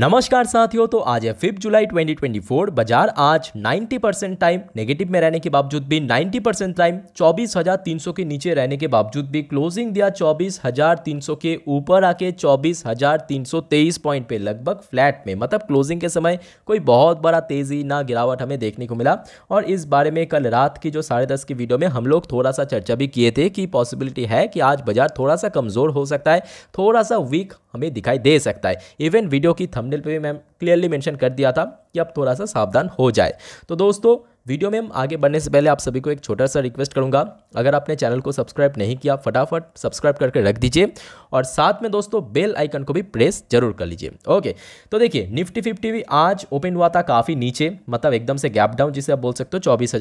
नमस्कार साथियों तो आज है फिफ्थ जुलाई 2024 बाजार आज 90 परसेंट टाइम नेगेटिव में रहने के बावजूद भी 90 परसेंट टाइम 24,300 के नीचे रहने के बावजूद भी क्लोजिंग दिया 24,300 के ऊपर आके 24,323 पॉइंट पे लगभग फ्लैट में मतलब क्लोजिंग के समय कोई बहुत बड़ा तेजी ना गिरावट हमें देखने को मिला और इस बारे में कल रात की जो साढ़े दस की वीडियो में हम लोग थोड़ा सा चर्चा भी किए थे कि पॉसिबिलिटी है कि आज बाजार थोड़ा सा कमज़ोर हो सकता है थोड़ा सा वीक हमें दिखाई दे सकता है इवन वीडियो की थंबनेल पे भी मैम क्लियरली मेंशन कर दिया था कि आप थोड़ा सा सावधान हो जाए तो दोस्तों वीडियो में हम आगे बढ़ने से पहले आप सभी को एक छोटा सा रिक्वेस्ट करूंगा अगर आपने चैनल को सब्सक्राइब नहीं किया फटाफट सब्सक्राइब करके रख दीजिए और साथ में दोस्तों बेल आइकन को भी प्रेस जरूर कर लीजिए ओके तो देखिए निफ्टी फिफ्टी भी आज ओपन हुआ था काफ़ी नीचे मतलब एकदम से गैप डाउन जिसे आप बोल सकते हो चौबीस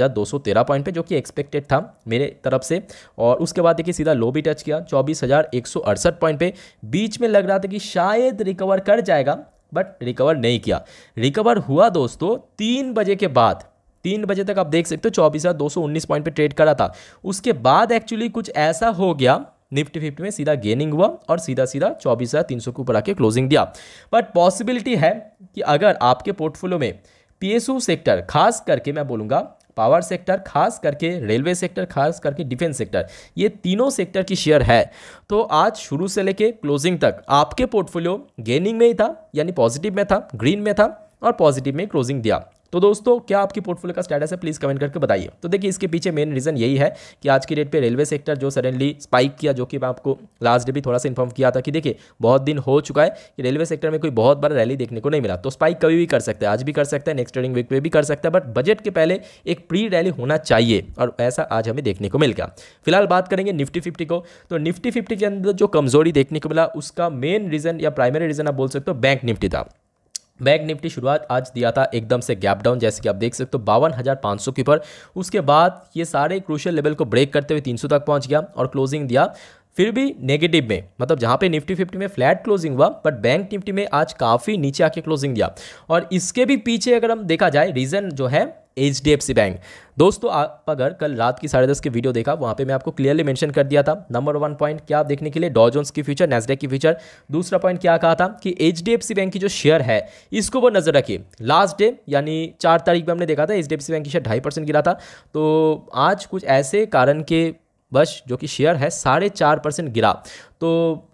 पॉइंट पर जो कि एक्सपेक्टेड था मेरे तरफ से और उसके बाद देखिए सीधा लो भी टच किया चौबीस पॉइंट पर बीच में लग रहा था कि शायद रिकवर कर जाएगा बट रिकवर नहीं किया रिकवर हुआ दोस्तों तीन बजे के बाद तीन बजे तक आप देख सकते हो चौबीस हज़ार दो सौ उन्नीस पॉइंट पर ट्रेड करा था उसके बाद एक्चुअली कुछ ऐसा हो गया निफ्टी फिफ्टी में सीधा गेनिंग हुआ और सीधा सीधा चौबीस हज़ार तीन सौ के ऊपर आके क्लोजिंग दिया बट पॉसिबिलिटी है कि अगर आपके पोर्टफोलियो में पीएसयू सेक्टर खास करके मैं बोलूँगा पावर सेक्टर खास करके रेलवे सेक्टर खास करके डिफेंस सेक्टर ये तीनों सेक्टर की शेयर है तो आज शुरू से लेके क्लोजिंग तक आपके पोर्टफोलियो गेनिंग में ही था यानी पॉजिटिव में था ग्रीन में था और पॉजिटिव में क्लोजिंग दिया तो दोस्तों क्या आपकी पोर्टफोलियो का स्टेटस है प्लीज़ कमेंट करके बताइए तो देखिए इसके पीछे मेन रीज़न यही है कि आज की डेट पे रेलवे सेक्टर जो सडनली स्पाइक किया जो कि मैं आपको लास्ट डे भी थोड़ा सा इन्फॉर्म किया था कि देखिए बहुत दिन हो चुका है कि रेलवे सेक्टर में कोई बहुत बड़ा रैली देखने को नहीं मिला तो स्पाइक कभी भी कर सकते हैं आज भी कर सकता है नेक्स्ट ट्रेडिंग वीक में भी कर सकता है बट बजट के पहले एक प्री रैली होना चाहिए और ऐसा आज हमें देखने को मिल गया फिलहाल बात करेंगे निफ्टी फिफ्टी को तो निफ्टी फिफ्टी के अंदर जो कमजोरी देखने को मिला उसका मेन रीज़न या प्राइमरी रीज़न आप बोल सकते हो बैंक निफ्टी था बैंक निफ्टी शुरुआत आज दिया था एकदम से गैप डाउन जैसे कि आप देख सकते हो बावन हज़ार पाँच सौ के ऊपर उसके बाद ये सारे क्रूशियल लेवल को ब्रेक करते हुए तीन सौ तक पहुंच गया और क्लोजिंग दिया फिर भी नेगेटिव में मतलब जहाँ पे निफ्टी फिफ्टी में फ्लैट क्लोजिंग हुआ बट बैंक निफ्टी में आज काफ़ी नीचे आके क्लोजिंग दिया और इसके भी पीछे अगर हम देखा जाए रीज़न जो है H D F C bank दोस्तों आप अगर कल रात की साढ़े दस की वीडियो देखा वहाँ पे मैं आपको क्लियरली मेंशन कर दिया था नंबर वन पॉइंट क्या आप देखने के लिए डॉजोन्स की फ्यूचर नेस्डेक की फ्यूचर दूसरा पॉइंट क्या कहा था कि H D F C bank की जो शेयर है इसको वो नजर रखिए लास्ट डे यानी चार तारीख में हमने देखा था H D F C bank की शेयर ढाई परसेंट गिरा था तो आज कुछ ऐसे कारण के बस जो कि शेयर है साढ़े चार परसेंट गिरा तो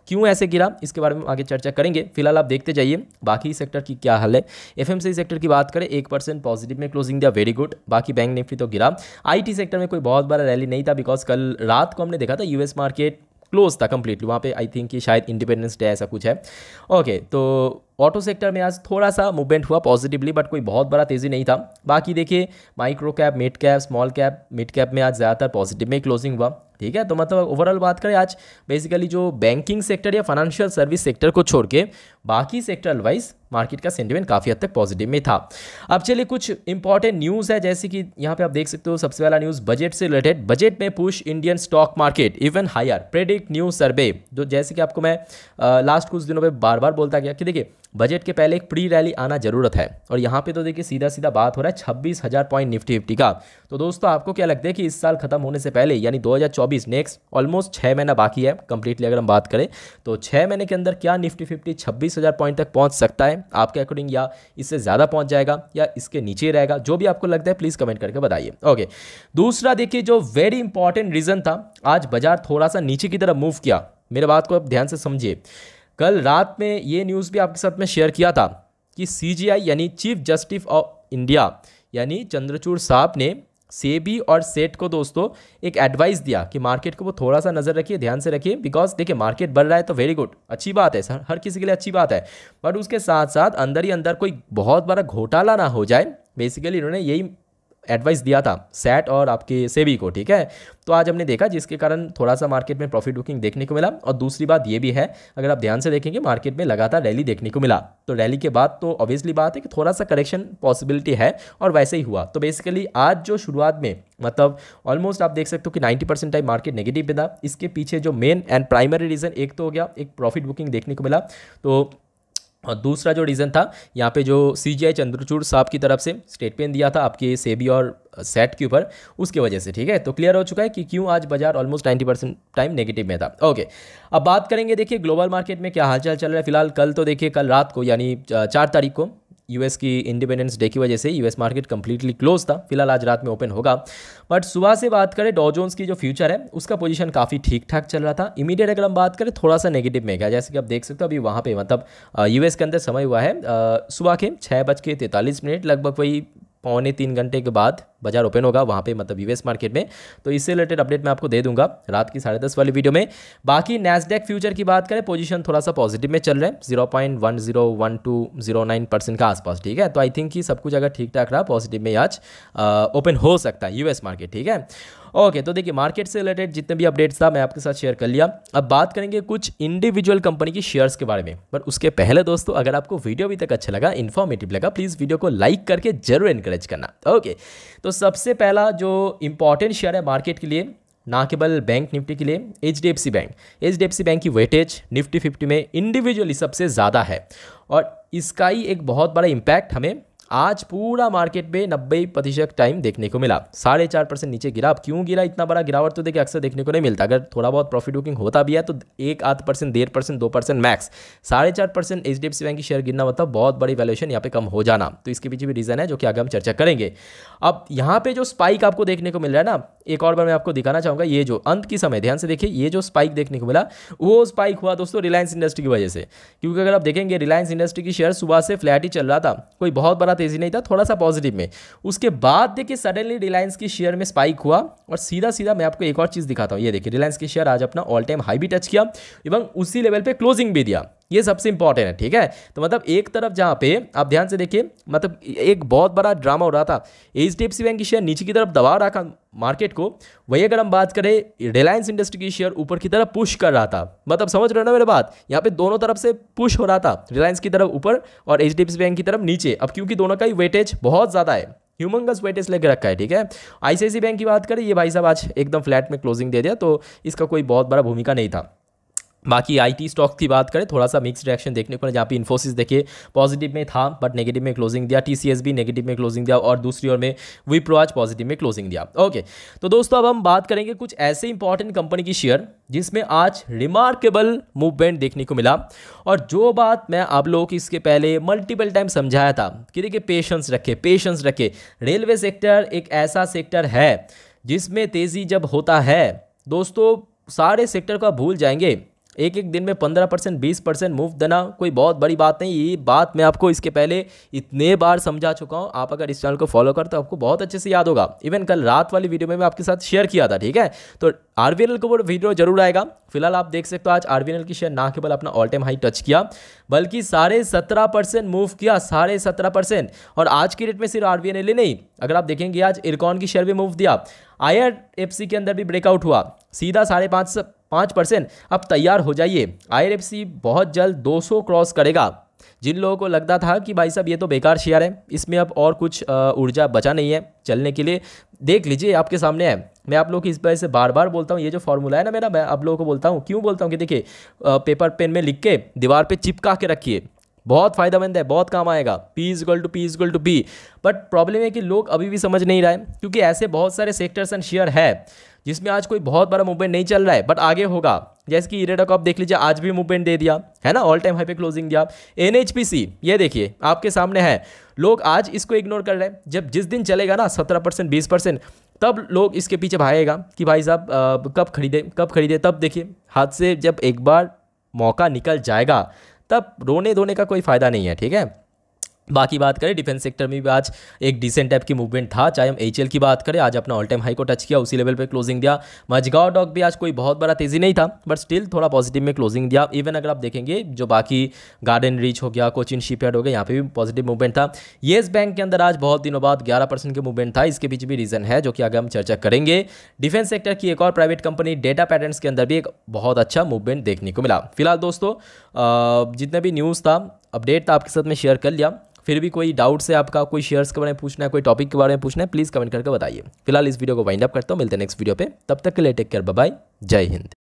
क्यों ऐसे गिरा इसके बारे में आगे चर्चा करेंगे फिलहाल आप देखते जाइए बाकी सेक्टर की क्या हाल है एफ सेक्टर की बात करें एक परसेंट पॉजिटिव में क्लोजिंग दिया वेरी गुड बाकी बैंक निफ्टी तो गिरा आईटी सेक्टर में कोई बहुत बड़ा रैली नहीं था बिकॉज कल रात को हमने देखा था यूएस मार्केट क्लोज था कंप्लीटली वहाँ पे आई थिंक कि शायद इंडिपेंडेंस डे ऐसा कुछ है ओके okay, तो ऑटो सेक्टर में आज थोड़ा सा मूवमेंट हुआ पॉजिटिवली बट कोई बहुत बड़ा तेज़ी नहीं था बाकी देखिए micro cap mid cap small cap mid cap में आज ज़्यादातर पॉजिटिव में क्लोजिंग हुआ ठीक है तो मतलब ओवरऑल बात करें आज बेसिकली जो बैंकिंग सेक्टर या फाइनेंशियल सर्विस सेक्टर को छोड़ के बाकी सेक्टर वाइज मार्केट का सेंटिमेंट काफ़ी हद तक पॉजिटिव में था अब चलिए कुछ इंपॉर्टेंट न्यूज़ है जैसे कि यहाँ पे आप देख सकते हो सबसे पहला न्यूज़ बजट से रिलेटेड बजट में push Indian stock market even higher predict new survey जो जैसे कि आपको मैं आ, लास्ट कुछ दिनों में बार बार बोलता गया कि देखिए बजट के पहले एक प्री रैली आना जरूरत है और यहाँ पे तो देखिए सीधा सीधा बात हो रहा है छब्बीस हज़ार पॉइंट निफ्टी फिफ्टी का तो दोस्तों आपको क्या लगता है कि इस साल खत्म होने से पहले यानी 2024 नेक्स्ट ऑलमोस्ट छः महीना बाकी है कंप्लीटली अगर हम बात करें तो छः महीने के अंदर क्या निफ्टी फिफ्टी छब्बीस हज़ार पॉइंट तक पहुँच सकता है आपके अकॉर्डिंग या इससे ज़्यादा पहुंच जाएगा या इसके नीचे रहेगा जो भी आपको लगता है प्लीज़ कमेंट करके बताइए ओके दूसरा देखिए जो वेरी इंपॉर्टेंट रीज़न था आज बाजार थोड़ा सा नीचे की तरफ मूव किया मेरे बात को आप ध्यान से समझिए कल रात में ये न्यूज़ भी आपके साथ में शेयर किया था कि सी यानी चीफ जस्टिस ऑफ इंडिया यानी चंद्रचूड़ साहब ने सेबी और सेट को दोस्तों एक एडवाइस दिया कि मार्केट को वो थोड़ा सा नज़र रखिए ध्यान से रखिए बिकॉज देखिए मार्केट बढ़ रहा है तो वेरी गुड अच्छी बात है सर हर किसी के लिए अच्छी बात है बट उसके साथ साथ अंदर ही अंदर कोई बहुत बड़ा घोटाला ना हो जाए बेसिकली इन्होंने यही एडवाइस दिया था सैट और आपके सेबी को ठीक है तो आज हमने देखा जिसके कारण थोड़ा सा मार्केट में प्रॉफिट बुकिंग देखने को मिला और दूसरी बात ये भी है अगर आप ध्यान से देखेंगे मार्केट में लगातार रैली देखने को मिला तो रैली के बाद तो ऑब्वियसली बात है कि थोड़ा सा करेक्शन पॉसिबिलिटी है और वैसे ही हुआ तो बेसिकली आज जो शुरुआत में मतलब ऑलमोस्ट आप देख सकते हो कि ninety percent time market negative में था इसके पीछे जो मेन एंड प्राइमरी रीज़न एक तो हो गया एक प्रॉफिट बुकिंग देखने को मिला तो और दूसरा जो रीज़न था यहाँ पे जो सी जी आई चंद्रचूड़ साहब की तरफ से स्टेटमेंट दिया था आपके सेबी और सेट के ऊपर उसके वजह से ठीक है तो क्लियर हो चुका है कि क्यों आज बाजार almost ninety percent time negative में था ओके अब बात करेंगे देखिए ग्लोबल मार्केट में क्या हालचाल चल रहा है फिलहाल कल तो देखिए कल रात को यानी चार तारीख को यूएस की इंडिपेंडेंस डे की वजह से यूएस मार्केट कंप्लीटली क्लोज था फिलहाल आज रात में ओपन होगा बट सुबह से बात करें डॉजोन्स की जो फ्यूचर है उसका पोजीशन काफ़ी ठीक ठाक चल रहा था इमीडिएट अगर हम बात करें थोड़ा सा नेगेटिव में गया जैसे कि आप देख सकते हो अभी वहाँ पे मतलब यूएस के अंदर समय हुआ है सुबह के छः बज के तैंतालीस मिनट लगभग वही पौने तीन घंटे के बाद बाजार ओपन होगा वहाँ पे मतलब यूएस मार्केट में तो इससे रिलेटेड अपडेट मैं आपको दे दूंगा रात की साढ़े दस वाली वीडियो में बाकी नैसडेक फ्यूचर की बात करें पोजीशन थोड़ा सा पॉजिटिव में चल रहे हैं zero point one zero one two zero nine percent का आसपास ठीक है तो आई थिंक कि सब कुछ अगर ठीक ठाक रहा पॉजिटिव में आज ओपन हो सकता है यूएस मार्केट ठीक है ओके तो देखिए मार्केट से रिलेटेड जितने भी अपडेट्स था मैं आपके साथ शेयर कर लिया अब बात करेंगे कुछ इंडिविजुअल कंपनी की शेयर्स के बारे में पर उसके पहले दोस्तों अगर आपको वीडियो अभी तक अच्छा लगा इन्फॉर्मेटिव लगा प्लीज़ वीडियो को लाइक करके जरूर इनकरेज करना ओके तो सबसे पहला जो इम्पॉर्टेंट शेयर है मार्केट के लिए ना केवल बैंक निफ्टी के लिए H D F C bank H D F C bank की वेटेज निफ्टी फिफ्टी में इंडिविजुअली सबसे ज़्यादा है और इसका ही एक बहुत बड़ा इम्पैक्ट हमें आज पूरा मार्केट में नब्बे प्रतिशत टाइम देखने को मिला साढ़े चार परसेंट नीचे गिरा अब क्यों गिरा इतना बड़ा गिरावट तो देखिए अक्सर देखने को नहीं मिलता अगर थोड़ा बहुत प्रॉफिट बुकिंग होता भी है तो एक आध परसेंट डेढ़ परसेंट दो परसेंट मैक्स साढ़े चार percent H D F C bank की शेयर गिरना मतलब बहुत बड़ी वैल्यूएशन यहाँ पे कम हो जाना तो इसके पीछे भी रीज़न है जो कि आगे हम चर्चा करेंगे अब यहाँ पे जो स्पाइक आपको देखने को मिल रहा है ना एक और बार मैं आपको दिखाना चाहूँगा ये जो अंत की समय ध्यान से देखिए ये जो स्पाइक देखने को मिला वो स्पाइक हुआ दोस्तों रिलायंस इंडस्ट्री की वजह से क्योंकि अगर आप देखेंगे रिलायंस इंडस्ट्री की शेयर सुबह से फ्लैट ही चल रहा था कोई बहुत बड़ा तेज़ी नहीं था थोड़ा सा पॉजिटिव में उसके बाद देखिए सडनली रिलायंस की शेयर में स्पाइक हुआ और सीधा सीधा मैं आपको एक और चीज़ दिखाता हूँ ये देखिए रिलायंस की शेयर आज अपना ऑल टाइम हाई भी टच किया एवं उसी लेवल पर क्लोजिंग भी दिया ये सबसे इंपॉर्टेंट है ठीक है तो मतलब एक तरफ जहाँ पे आप ध्यान से देखिए मतलब एक बहुत बड़ा ड्रामा हो रहा था H D F C bank की शेयर नीचे की तरफ दबा रखा मार्केट को वही अगर हम बात करें रिलायंस इंडस्ट्री की शेयर ऊपर की तरफ पुश कर रहा था मतलब समझ रहे हो ना मेरे बात यहाँ पे दोनों तरफ से पुश हो रहा था रिलायंस की तरफ ऊपर और H D F C bank की तरफ नीचे अब क्योंकि दोनों का ही वेटेज बहुत ज़्यादा है ह्यूमंगस वेटेज लेकर रखा है ठीक है आईसीआईसी बैंक की बात करें ये भाई साहब आज एकदम फ्लैट में क्लोजिंग दे दिया तो इसका कोई बहुत बड़ा भूमिका नहीं था बाकी आईटी स्टॉक की बात करें थोड़ा सा मिक्स रिएक्शन देखने को जहाँ पे इन्फोसिस देखिए पॉजिटिव में था बट नेगेटिव में क्लोजिंग दिया टीसीएस भी नेगेटिव में क्लोजिंग दिया और दूसरी ओर में विप्रो आज पॉजिटिव में क्लोजिंग दिया ओके तो दोस्तों अब हम बात करेंगे कुछ ऐसे इंपॉर्टेंट कंपनी की शेयर जिसमें आज रिमार्केबल मूवमेंट देखने को मिला और जो बात मैं आप लोगों की इसके पहले मल्टीपल टाइम समझाया था कि देखिए पेशेंस रखे पेशेंस रखे रेलवे सेक्टर एक ऐसा सेक्टर है जिसमें तेज़ी जब होता है दोस्तों सारे सेक्टर को भूल जाएंगे एक एक दिन में पंद्रह परसेंट बीस परसेंट मूव देना कोई बहुत बड़ी बात नहीं ये बात मैं आपको इसके पहले इतने बार समझा चुका हूँ आप अगर इस चैनल को फॉलो करते हो आपको बहुत अच्छे से याद होगा इवन कल रात वाली वीडियो में मैं आपके साथ शेयर किया था ठीक है तो आर वी को वीडियो जरूर आएगा फिलहाल आप देख सकते हो आज आर की शेयर ना केवल अपना ऑल टाइम हाई टच किया बल्कि साढ़े सत्रह परसेंट मूव किया साढ़े सत्रह परसेंट और आज की डेट में सिर्फ आर बी नहीं अगर आप देखेंगे आज इरकॉन की शेयर भी मूव दिया आई के अंदर भी ब्रेकआउट हुआ सीधा साढ़े पाँच पाँच परसेंट अब तैयार हो जाइए आई बहुत जल्द दो क्रॉस करेगा जिन लोगों को लगता था कि भाई साहब ये तो बेकार शेयर है इसमें अब और कुछ ऊर्जा बचा नहीं है चलने के लिए देख लीजिए आपके सामने है मैं आप लोग की इस वजह से बार बार बोलता हूँ ये जो फॉर्मूला है ना मेरा मैं आप लोगों को बोलता हूँ क्यों बोलता हूँ कि देखिए पेपर पेन में लिख के दीवार पे चिपका के रखिए बहुत फायदेमंद है बहुत काम आएगा पी गल टू पी इज गल टू बी बट प्रॉब्लम है कि लोग अभी भी समझ नहीं रहे क्योंकि ऐसे बहुत सारे सेक्टर्स एंड शेयर है जिसमें आज कोई बहुत बड़ा मूवमेंट नहीं चल रहा है बट आगे होगा जैसे कि इरेडा कॉप देख लीजिए आज भी मूवमेंट दे दिया है ना ऑल टाइम हाई पे क्लोजिंग दिया एन ये देखिए आपके सामने है लोग आज इसको इग्नोर कर रहे हैं जब जिस दिन चलेगा ना सत्रह परसेंट बीस परसेंट तब लोग इसके पीछे भागेगा कि भाई साहब कब खरीदे कब खरीदे तब देखिए हाथ से जब एक बार मौका निकल जाएगा तब रोने धोने का कोई फ़ायदा नहीं है ठीक है बाकी बात करें डिफेंस सेक्टर में भी आज एक डिसेंट टाइप की मूवमेंट था चाहे हम एच की बात करें आज अपना ऑल टाइम हाई को टच किया उसी लेवल पे क्लोजिंग दिया मजगांव डॉक भी आज कोई बहुत बड़ा तेजी नहीं था बट स्टिल थोड़ा पॉजिटिव में क्लोजिंग दिया इवन अगर आप देखेंगे जो बाकी गार्डन रीच हो गया कोचिन शिपयार्ड हो गया यहाँ पर भी पॉजिटिव मूवमेंट था येस बैंक के अंदर आज बहुत दिनों बाद ग्यारह परसेंट मूवमेंट था इसके पीछे भी रीजन है जो कि आगे हम चर्चा करेंगे डिफेंस सेक्टर की एक और प्राइवेट कंपनी डेटा पैटर्न के अंदर भी एक बहुत अच्छा मूवमेंट देखने को मिला फिलहाल दोस्तों जितना भी न्यूज़ था अपडेट था आपके साथ में शेयर कर लिया फिर भी कोई डाउट्स है आपका कोई शेयर्स के बारे में पूछना है कोई टॉपिक के बारे में पूछना है प्लीज़ कमेंट करके बताइए फिलहाल इस वीडियो को वाइंड अप करता हूँ मिलते हैं नेक्स्ट वीडियो पर तब तक के लिए टेक केयर बाय जय हिंद